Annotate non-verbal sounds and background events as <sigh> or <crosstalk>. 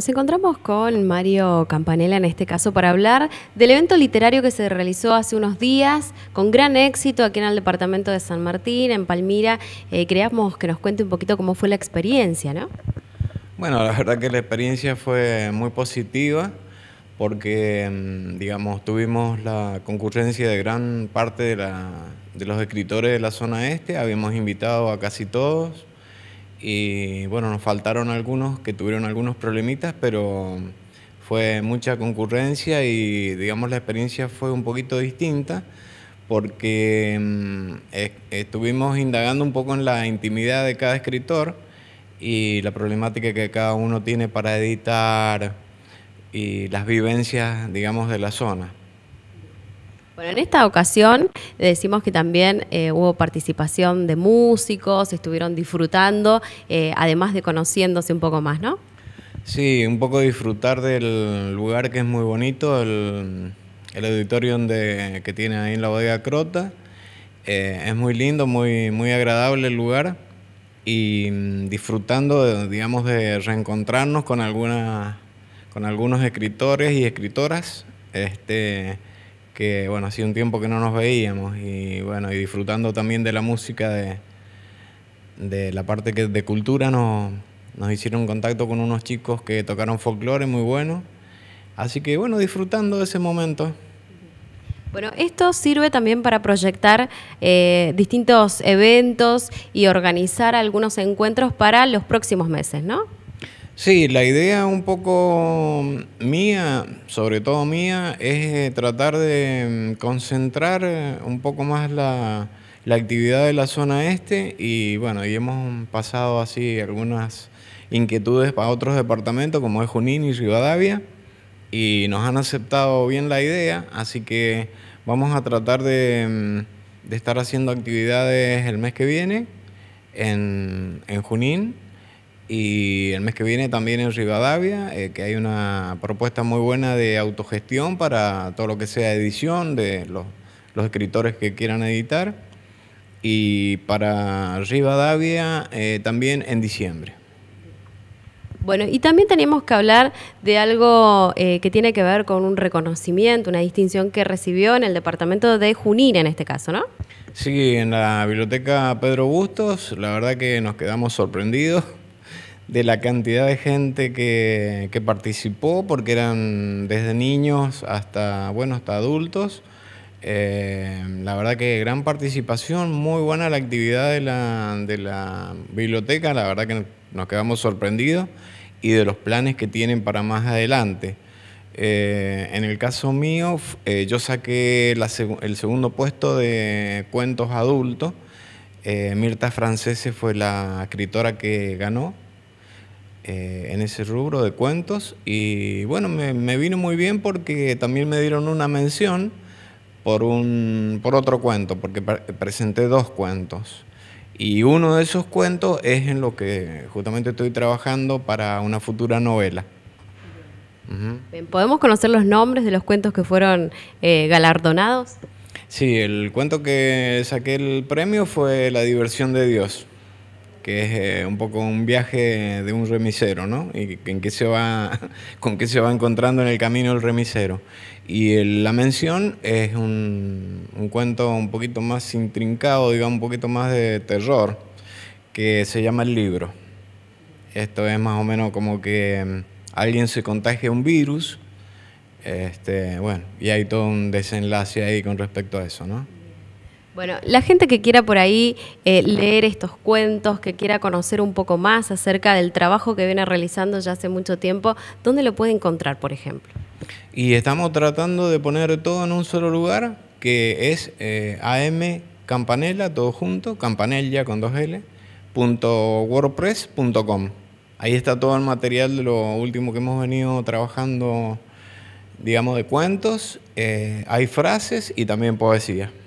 Nos encontramos con Mario Campanella en este caso para hablar del evento literario que se realizó hace unos días con gran éxito aquí en el departamento de San Martín, en Palmira. Creamos eh, que nos cuente un poquito cómo fue la experiencia, ¿no? Bueno, la verdad que la experiencia fue muy positiva porque, mm, digamos, tuvimos la concurrencia de gran parte de los escritores de la zona este, habíamos invitado a casi todos, y bueno, nos faltaron algunos que tuvieron algunos problemitas, pero fue mucha concurrencia y digamos la experiencia fue un poquito distinta porque mm, estuvimos indagando un poco en la intimidad de cada escritor y la problemática que cada uno tiene para editar y las vivencias, digamos, de la zona. Bueno, en esta ocasión decimos que también eh, hubo participación de músicos, estuvieron disfrutando, eh, además de conociéndose un poco más, ¿no? Sí, un poco disfrutar del lugar que es muy bonito, el, auditorio donde, que tiene ahí en la bodega Crota. Eh, es muy lindo, muy, muy agradable el lugar y mm, disfrutando, digamos, de reencontrarnos con, algunas, con algunos escritores y escritoras. Este, que bueno, hacía un tiempo que no nos veíamos y bueno, y disfrutando también de la música, de, la parte que de cultura, nos, hicieron contacto con unos chicos que tocaron folclore muy bueno. Así que bueno, disfrutando de ese momento. Bueno, esto sirve también para proyectar eh, distintos eventos y organizar algunos encuentros para los próximos meses, ¿no? Sí, la idea un poco mía, sobre todo mía, es eh, tratar de mm, concentrar eh, un poco más la, actividad de la zona este y bueno, y hemos pasado así algunas inquietudes para otros departamentos como es Junín y Rivadavia y nos han aceptado bien la idea, así que vamos a tratar de, mm, estar haciendo actividades el mes que viene en Junín y el mes que viene también en Rivadavia, eh, que hay una propuesta muy buena de autogestión para todo lo que sea edición de los, escritores que quieran editar. Y para Rivadavia eh, también en diciembre. Bueno, y también tenemos que hablar de algo eh, que tiene que ver con un reconocimiento, una distinción que recibió en el departamento de Junín en este caso, ¿no? Sí, en la biblioteca Pedro Bustos, la verdad que nos quedamos sorprendidos de la cantidad de gente que, participó, porque eran desde niños hasta, bueno, hasta adultos. Eh, la verdad que gran participación, muy buena la actividad de la, biblioteca, la verdad que nos quedamos sorprendidos y de los planes que tienen para más adelante. Eh, en el caso mío, eh, yo saqué el segundo puesto de cuentos adultos. Mirta Francese fue la escritora que ganó. Eh, en ese rubro de cuentos y bueno, me, vino muy bien porque también me dieron una mención por, un, por otro cuento, porque presenté dos cuentos. Y uno de esos cuentos es en lo que justamente estoy trabajando para una futura novela. ¿Podemos conocer los nombres de los cuentos que fueron eh, galardonados? Sí, el cuento que saqué el premio fue La diversión de Dios que es eh, un poco un viaje de un remisero, ¿no? Y en qué se va, <laughs> con qué se va encontrando en el camino el remisero. Y La Mención es un, un, cuento un poquito más intrincado, digamos, un poquito más de terror, que se llama El Libro. Esto es más o menos como que mm, alguien se contagia un virus, este, bueno, y hay todo un desenlace ahí con respecto a eso, ¿no? Bueno, la gente que quiera por ahí eh, leer estos cuentos, que quiera conocer un poco más acerca del trabajo que viene realizando ya hace mucho tiempo, ¿dónde lo puede encontrar, por ejemplo? Y estamos tratando de poner todo en un solo lugar, que es eh, AM Campanella, todo junto, campanella con dos L, punto com. Ahí está todo el material de lo último que hemos venido trabajando, digamos, de cuentos. Eh, hay frases y también poesía.